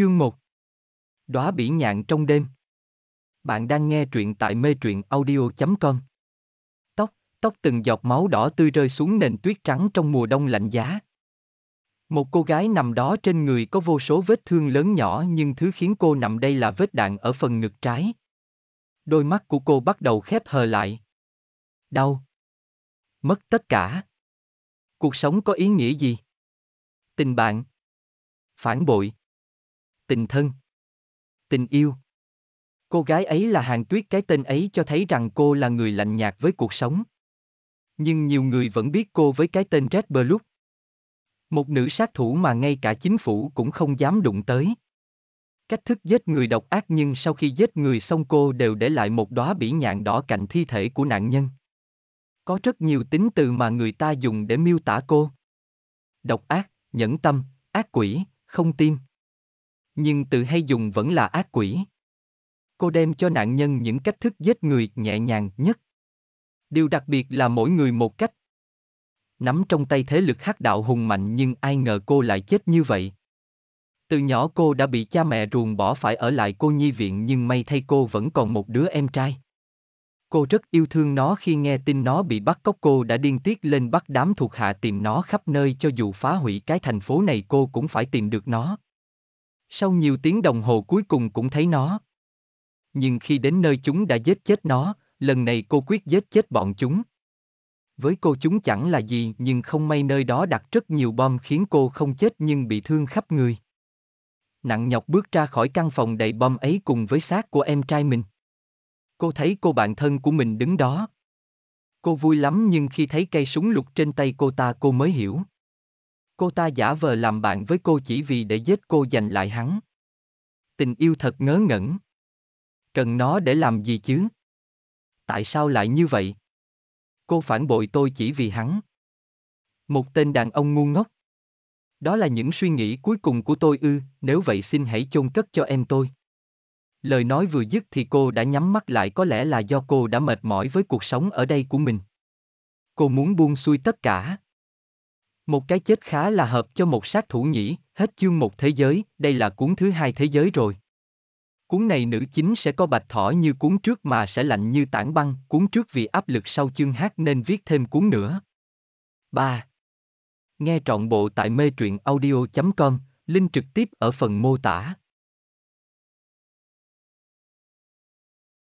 Chương 1 Đóa bỉ nhạn trong đêm Bạn đang nghe truyện tại mê truyện audio.com Tóc, tóc từng giọt máu đỏ tươi rơi xuống nền tuyết trắng trong mùa đông lạnh giá. Một cô gái nằm đó trên người có vô số vết thương lớn nhỏ nhưng thứ khiến cô nằm đây là vết đạn ở phần ngực trái. Đôi mắt của cô bắt đầu khép hờ lại. Đau. Mất tất cả. Cuộc sống có ý nghĩa gì? Tình bạn. Phản bội tình thân. Tình yêu. Cô gái ấy là hàng tuyết cái tên ấy cho thấy rằng cô là người lạnh nhạt với cuộc sống. Nhưng nhiều người vẫn biết cô với cái tên Red Blue. Một nữ sát thủ mà ngay cả chính phủ cũng không dám đụng tới. Cách thức giết người độc ác nhưng sau khi giết người xong cô đều để lại một đóa bỉ nhạn đỏ cạnh thi thể của nạn nhân. Có rất nhiều tính từ mà người ta dùng để miêu tả cô. Độc ác, nhẫn tâm, ác quỷ, không tim nhưng từ hay dùng vẫn là ác quỷ. Cô đem cho nạn nhân những cách thức giết người nhẹ nhàng nhất. Điều đặc biệt là mỗi người một cách. Nắm trong tay thế lực hắc đạo hùng mạnh nhưng ai ngờ cô lại chết như vậy. Từ nhỏ cô đã bị cha mẹ ruồng bỏ phải ở lại cô nhi viện nhưng may thay cô vẫn còn một đứa em trai. Cô rất yêu thương nó khi nghe tin nó bị bắt cóc cô đã điên tiết lên bắt đám thuộc hạ tìm nó khắp nơi cho dù phá hủy cái thành phố này cô cũng phải tìm được nó. Sau nhiều tiếng đồng hồ cuối cùng cũng thấy nó. Nhưng khi đến nơi chúng đã giết chết nó, lần này cô quyết giết chết bọn chúng. Với cô chúng chẳng là gì nhưng không may nơi đó đặt rất nhiều bom khiến cô không chết nhưng bị thương khắp người. Nặng nhọc bước ra khỏi căn phòng đầy bom ấy cùng với xác của em trai mình. Cô thấy cô bạn thân của mình đứng đó. Cô vui lắm nhưng khi thấy cây súng lục trên tay cô ta cô mới hiểu cô ta giả vờ làm bạn với cô chỉ vì để giết cô giành lại hắn. Tình yêu thật ngớ ngẩn. Cần nó để làm gì chứ? Tại sao lại như vậy? Cô phản bội tôi chỉ vì hắn. Một tên đàn ông ngu ngốc. Đó là những suy nghĩ cuối cùng của tôi ư, nếu vậy xin hãy chôn cất cho em tôi. Lời nói vừa dứt thì cô đã nhắm mắt lại có lẽ là do cô đã mệt mỏi với cuộc sống ở đây của mình. Cô muốn buông xuôi tất cả. Một cái chết khá là hợp cho một sát thủ nhỉ, hết chương một thế giới, đây là cuốn thứ hai thế giới rồi. Cuốn này nữ chính sẽ có bạch thỏ như cuốn trước mà sẽ lạnh như tảng băng, cuốn trước vì áp lực sau chương hát nên viết thêm cuốn nữa. 3. Nghe trọn bộ tại mê truyện audio.com, link trực tiếp ở phần mô tả.